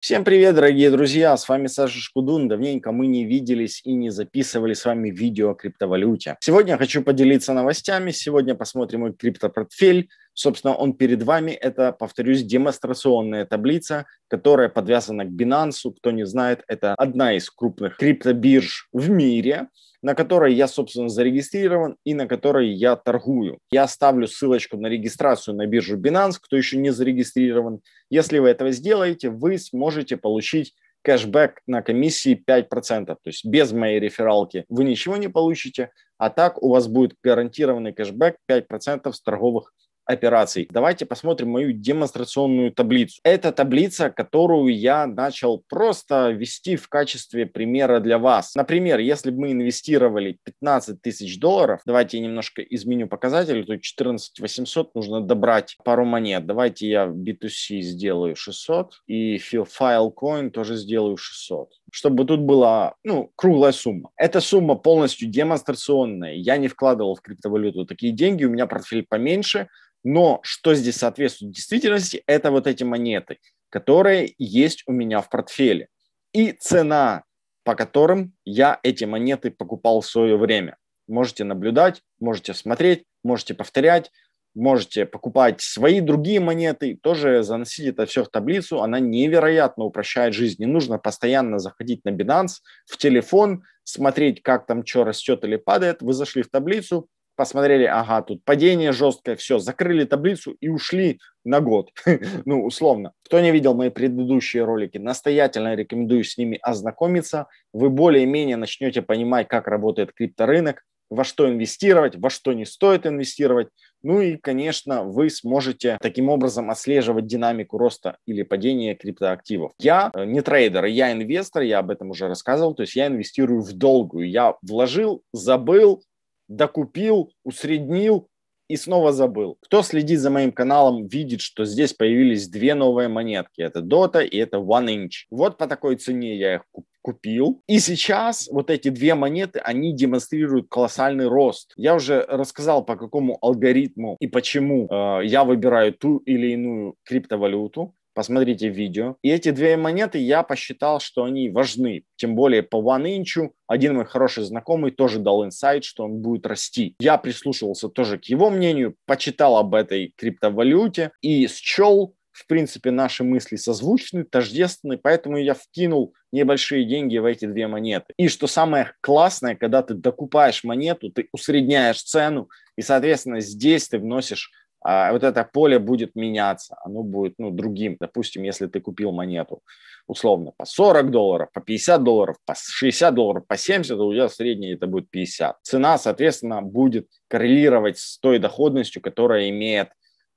Всем привет, дорогие друзья! С вами Саша Шкудун. Давненько мы не виделись и не записывали с вами видео о криптовалюте. Сегодня хочу поделиться новостями. Сегодня посмотрим мой криптопортфель, Собственно, он перед вами, это, повторюсь, демонстрационная таблица, которая подвязана к Binance. Кто не знает, это одна из крупных криптобирж в мире на которой я, собственно, зарегистрирован и на которой я торгую. Я оставлю ссылочку на регистрацию на биржу Binance, кто еще не зарегистрирован. Если вы этого сделаете, вы сможете получить кэшбэк на комиссии 5%. То есть без моей рефералки вы ничего не получите, а так у вас будет гарантированный кэшбэк 5% с торговых операций. Давайте посмотрим мою демонстрационную таблицу. Это таблица, которую я начал просто вести в качестве примера для вас. Например, если бы мы инвестировали 15 тысяч долларов, давайте я немножко изменю показатели, то 14 800 нужно добрать пару монет. Давайте я в B2C сделаю 600 и Filecoin тоже сделаю 600 чтобы тут была, ну, круглая сумма. Эта сумма полностью демонстрационная. Я не вкладывал в криптовалюту такие деньги, у меня портфель поменьше, но что здесь соответствует действительности, это вот эти монеты, которые есть у меня в портфеле. И цена, по которым я эти монеты покупал в свое время. Можете наблюдать, можете смотреть, можете повторять можете покупать свои другие монеты, тоже заносить это все в таблицу, она невероятно упрощает жизнь. Не нужно постоянно заходить на Binance, в телефон, смотреть, как там что растет или падает. Вы зашли в таблицу, посмотрели, ага, тут падение жесткое, все, закрыли таблицу и ушли на год, ну, условно. Кто не видел мои предыдущие ролики, настоятельно рекомендую с ними ознакомиться. Вы более-менее начнете понимать, как работает крипторынок, во что инвестировать, во что не стоит инвестировать, ну и, конечно, вы сможете таким образом отслеживать динамику роста или падения криптоактивов. Я э, не трейдер, я инвестор, я об этом уже рассказывал, то есть я инвестирую в долгую. Я вложил, забыл, докупил, усреднил, и снова забыл. Кто следит за моим каналом, видит, что здесь появились две новые монетки. Это Dota и это One Inch. Вот по такой цене я их купил купил. И сейчас вот эти две монеты, они демонстрируют колоссальный рост. Я уже рассказал, по какому алгоритму и почему э, я выбираю ту или иную криптовалюту. Посмотрите видео. И эти две монеты я посчитал, что они важны. Тем более по One один мой хороший знакомый тоже дал инсайт, что он будет расти. Я прислушивался тоже к его мнению, почитал об этой криптовалюте и счел, в принципе, наши мысли созвучны, тождественны, поэтому я вкинул небольшие деньги в эти две монеты. И что самое классное, когда ты докупаешь монету, ты усредняешь цену, и, соответственно, здесь ты вносишь а вот это поле будет меняться, оно будет ну, другим. Допустим, если ты купил монету условно по 40 долларов, по 50 долларов, по 60 долларов, по 70, то у тебя в это будет 50. Цена, соответственно, будет коррелировать с той доходностью, которая имеет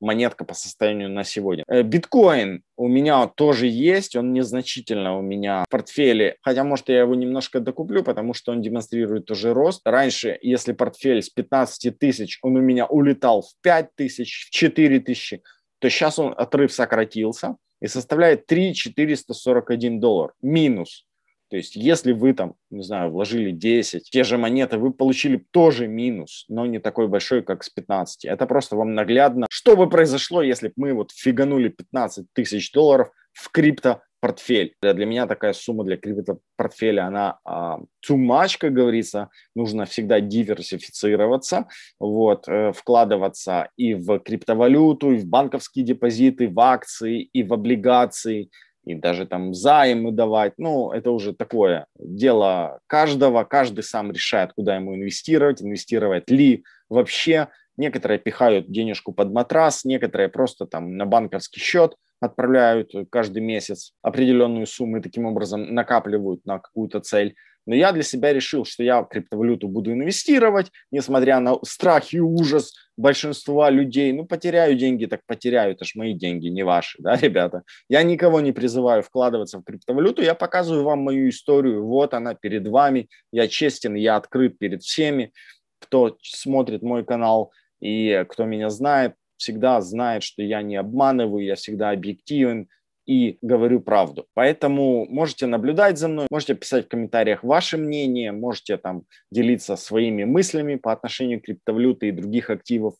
монетка по состоянию на сегодня. Э, биткоин у меня тоже есть, он незначительно у меня в портфеле, хотя, может, я его немножко докуплю, потому что он демонстрирует тоже рост. Раньше, если портфель с 15 тысяч, он у меня улетал в 5 тысяч, в 4 тысячи, то сейчас он отрыв сократился и составляет 3 441 доллар минус. То есть если вы там, не знаю, вложили 10, те же монеты, вы получили тоже минус, но не такой большой, как с 15. Это просто вам наглядно, что бы произошло, если бы мы вот фиганули 15 тысяч долларов в крипто портфель. Для меня такая сумма для криптопортфеля, она а, too much, как говорится. Нужно всегда диверсифицироваться, вот, э, вкладываться и в криптовалюту, и в банковские депозиты, в акции, и в облигации, и даже там займы давать. Ну, это уже такое дело каждого. Каждый сам решает, куда ему инвестировать, инвестировать ли вообще. Некоторые пихают денежку под матрас, некоторые просто там на банковский счет отправляют э, каждый месяц определенную сумму и таким образом накапливают на какую-то цель. Но я для себя решил, что я в криптовалюту буду инвестировать, несмотря на страх и ужас большинства людей, ну, потеряю деньги, так потеряю, это ж мои деньги, не ваши, да, ребята. Я никого не призываю вкладываться в криптовалюту, я показываю вам мою историю, вот она перед вами, я честен, я открыт перед всеми, кто смотрит мой канал и э, кто меня знает, всегда знает, что я не обманываю, я всегда объективен, и говорю правду. Поэтому можете наблюдать за мной, можете писать в комментариях ваше мнение, можете там делиться своими мыслями по отношению к криптовалюте и других активов.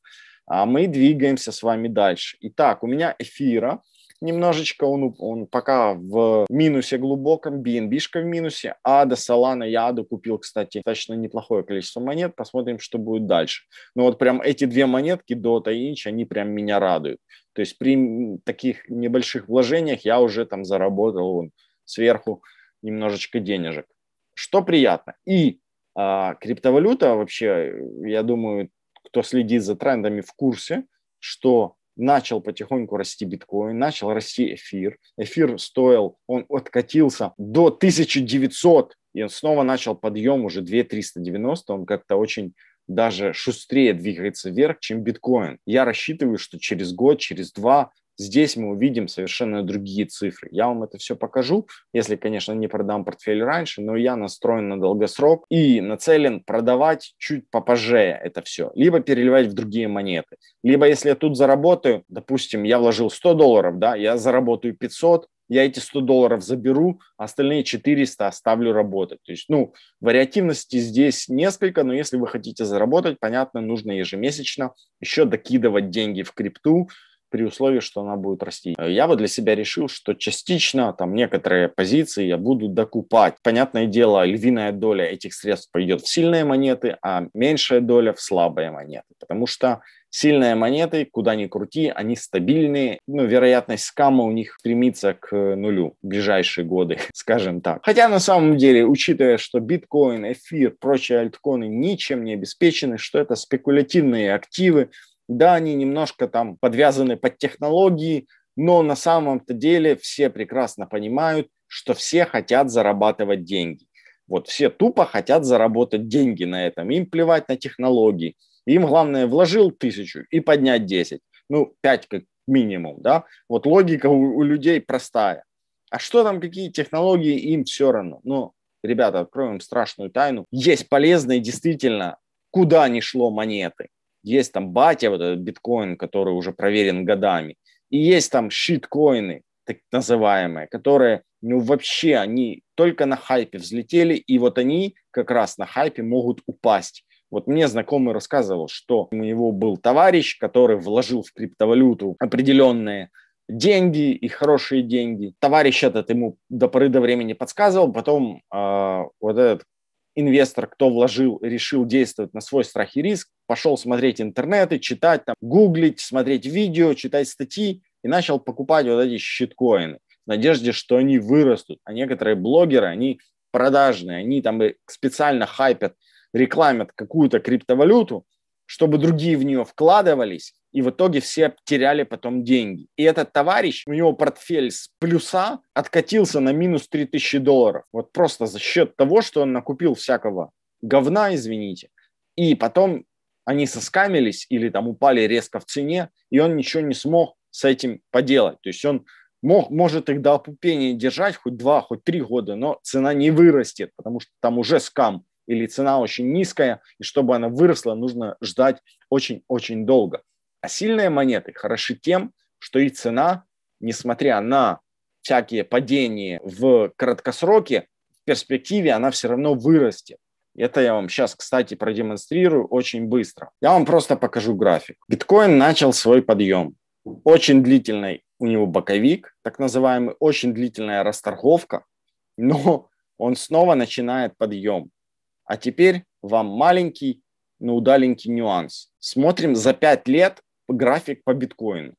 А мы двигаемся с вами дальше. Итак, у меня эфира немножечко, он, он пока в минусе глубоком, BNB-шка в минусе, а до Solana я Аду купил, кстати, достаточно неплохое количество монет, посмотрим, что будет дальше. Но вот прям эти две монетки, Dota и Inch, они прям меня радуют. То есть при таких небольших вложениях я уже там заработал вон, сверху немножечко денежек, что приятно. И а, криптовалюта вообще, я думаю, кто следит за трендами в курсе, что начал потихоньку расти биткоин, начал расти эфир. Эфир стоил, он откатился до 1900, и он снова начал подъем уже 2390, он как-то очень даже шустрее двигается вверх, чем биткоин. Я рассчитываю, что через год, через два Здесь мы увидим совершенно другие цифры. Я вам это все покажу, если, конечно, не продам портфель раньше, но я настроен на долгосрок и нацелен продавать чуть попозже это все, либо переливать в другие монеты. Либо если я тут заработаю, допустим, я вложил 100 долларов, да, я заработаю 500, я эти 100 долларов заберу, а остальные 400 оставлю работать. То есть, ну, вариативности здесь несколько, но если вы хотите заработать, понятно, нужно ежемесячно еще докидывать деньги в крипту, при условии, что она будет расти. Э, я бы для себя решил, что частично там некоторые позиции я буду докупать. Понятное дело, львиная доля этих средств пойдет в сильные монеты, а меньшая доля в слабые монеты, потому что сильные монеты, куда ни крути, они стабильные. Ну, вероятность скама у них стремится к э, нулю в ближайшие годы, скажем так. Хотя на самом деле, учитывая, что биткоин, эфир, прочие альткоины ничем не обеспечены, что это спекулятивные активы, да, они немножко там подвязаны под технологии, но на самом-то деле все прекрасно понимают, что все хотят зарабатывать деньги. Вот все тупо хотят заработать деньги на этом. Им плевать на технологии. Им главное вложил тысячу и поднять 10. Ну, 5 как минимум, да. Вот логика у, у людей простая. А что там, какие технологии, им все равно. Но, ребята, откроем страшную тайну. Есть полезные, действительно, куда ни шло монеты. Есть там батя, вот этот биткоин, который уже проверен годами. И есть там щиткоины, так называемые, которые, ну, вообще, они только на хайпе взлетели, и вот они как раз на хайпе могут упасть. Вот мне знакомый рассказывал, что у него был товарищ, который вложил в криптовалюту определенные деньги и хорошие деньги. Товарищ этот ему до поры до времени подсказывал, потом э, вот этот инвестор, кто вложил, решил действовать на свой страх и риск, пошел смотреть интернеты, читать, там, гуглить, смотреть видео, читать статьи и начал покупать вот эти щиткоины в надежде, что они вырастут. А некоторые блогеры, они продажные, они там специально хайпят, рекламят какую-то криптовалюту, чтобы другие в нее вкладывались, и в итоге все теряли потом деньги. И этот товарищ, у него портфель с плюса откатился на минус 3000 долларов. Вот просто за счет того, что он накупил всякого говна, извините. И потом они соскамились или там упали резко в цене, и он ничего не смог с этим поделать. То есть он мог, может их до опупения держать хоть два, хоть три года, но цена не вырастет, потому что там уже скам или цена очень низкая, и чтобы она выросла, нужно ждать очень-очень долго. А сильные монеты хороши тем, что и цена, несмотря на всякие падения в краткосроке, в перспективе она все равно вырастет. Это я вам сейчас, кстати, продемонстрирую очень быстро. Я вам просто покажу график. Биткоин начал свой подъем. Очень длительный у него боковик, так называемый, очень длительная расторговка, но он снова начинает подъем. А теперь вам маленький, но удаленький нюанс. Смотрим за 5 лет график по биткоину.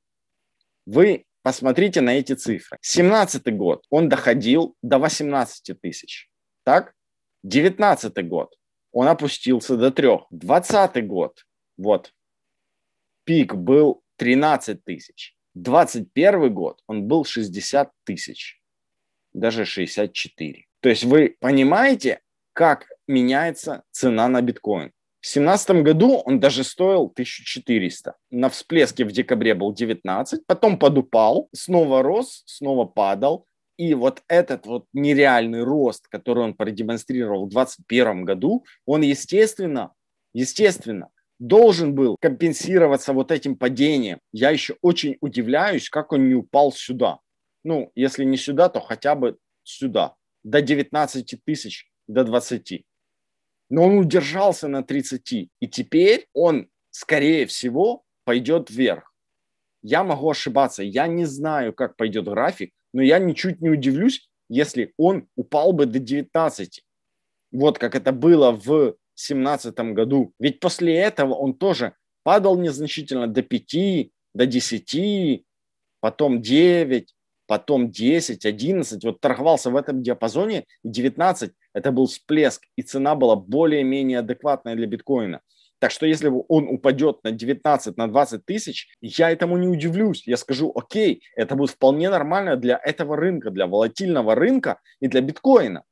Вы посмотрите на эти цифры. 17 год, он доходил до 18 тысяч. Так? 19 год, он опустился до 3. 20 год, вот, пик был 13 тысяч. 21 год он был 60 тысяч, даже 64. То есть вы понимаете, как меняется цена на биткоин. В 2017 году он даже стоил 1400. На всплеске в декабре был 19, потом подупал, снова рос, снова падал. И вот этот вот нереальный рост, который он продемонстрировал в 2021 году, он, естественно, естественно, должен был компенсироваться вот этим падением. Я еще очень удивляюсь, как он не упал сюда. Ну, если не сюда, то хотя бы сюда, до 19 тысяч, до 20 но он удержался на 30, и теперь он, скорее всего, пойдет вверх. Я могу ошибаться, я не знаю, как пойдет график, но я ничуть не удивлюсь, если он упал бы до 19. Вот как это было в 2017 году. Ведь после этого он тоже падал незначительно до 5, до 10, потом 9, потом 10, 11. Вот торговался в этом диапазоне 19 это был всплеск, и цена была более-менее адекватная для биткоина. Так что если он упадет на 19, на 20 тысяч, я этому не удивлюсь. Я скажу, окей, это будет вполне нормально для этого рынка, для волатильного рынка и для биткоина.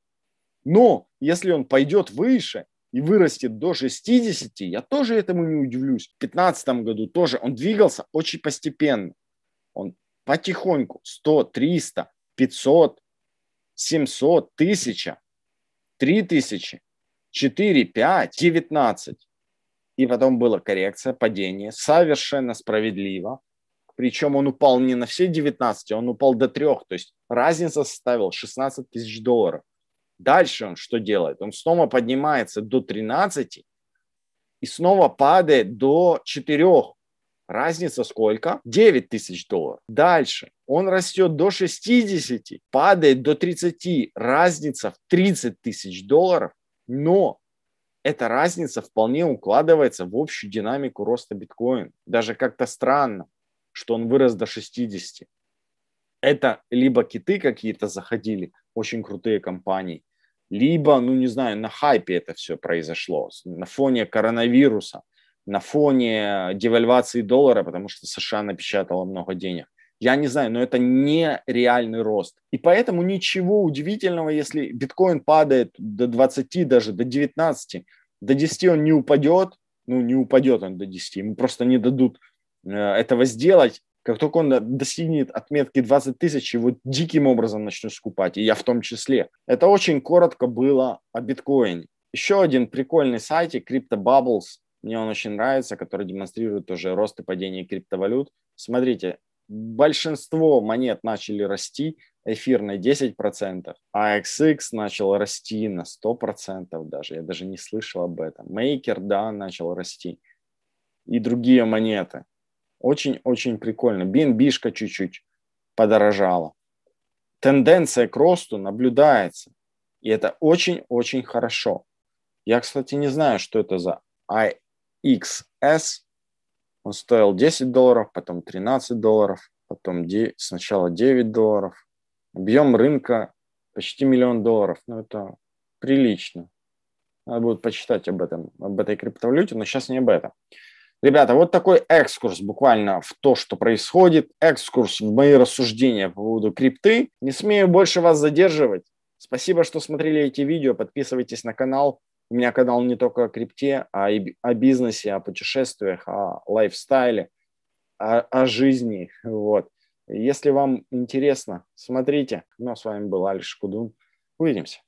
Но если он пойдет выше и вырастет до 60, я тоже этому не удивлюсь. В 2015 году тоже он двигался очень постепенно. Он потихоньку 100, 300, 500, 700, 1000. 3 тысячи, 4, 5, 19. И потом была коррекция, падение, совершенно справедливо. Причем он упал не на все 19, а он упал до 3. То есть разница составила 16 тысяч долларов. Дальше он что делает? Он снова поднимается до 13 и снова падает до 4. Разница сколько? 9 тысяч долларов. Дальше. Он растет до 60, падает до 30. Разница в 30 тысяч долларов. Но эта разница вполне укладывается в общую динамику роста биткоина. Даже как-то странно, что он вырос до 60. Это либо киты какие-то заходили, очень крутые компании, либо, ну не знаю, на хайпе это все произошло, на фоне коронавируса на фоне девальвации доллара, потому что США напечатала много денег. Я не знаю, но это не реальный рост. И поэтому ничего удивительного, если биткоин падает до 20, даже до 19, до 10 он не упадет, ну не упадет он до 10, ему просто не дадут э, этого сделать. Как только он достигнет отметки 20 тысяч, его диким образом начнут скупать, и я в том числе. Это очень коротко было о биткоине. Еще один прикольный сайтик CryptoBubbles мне он очень нравится, который демонстрирует тоже рост и падение криптовалют. Смотрите, большинство монет начали расти, эфир на 10%, а XX начал расти на 100% даже, я даже не слышал об этом. Maker, да, начал расти. И другие монеты. Очень-очень прикольно. BNB-шка чуть-чуть подорожала. Тенденция к росту наблюдается. И это очень-очень хорошо. Я, кстати, не знаю, что это за I XS, он стоил 10 долларов, потом 13 долларов, потом 9, сначала 9 долларов. Объем рынка почти миллион долларов. Ну, это прилично. Надо будет почитать об этом, об этой криптовалюте, но сейчас не об этом. Ребята, вот такой экскурс буквально в то, что происходит, экскурс в мои рассуждения по поводу крипты. Не смею больше вас задерживать. Спасибо, что смотрели эти видео. Подписывайтесь на канал. У меня канал не только о крипте, а и о бизнесе, о путешествиях, о лайфстайле, о, о жизни. Вот. Если вам интересно, смотрите. Ну, а с вами был Алекс Кудун. Увидимся.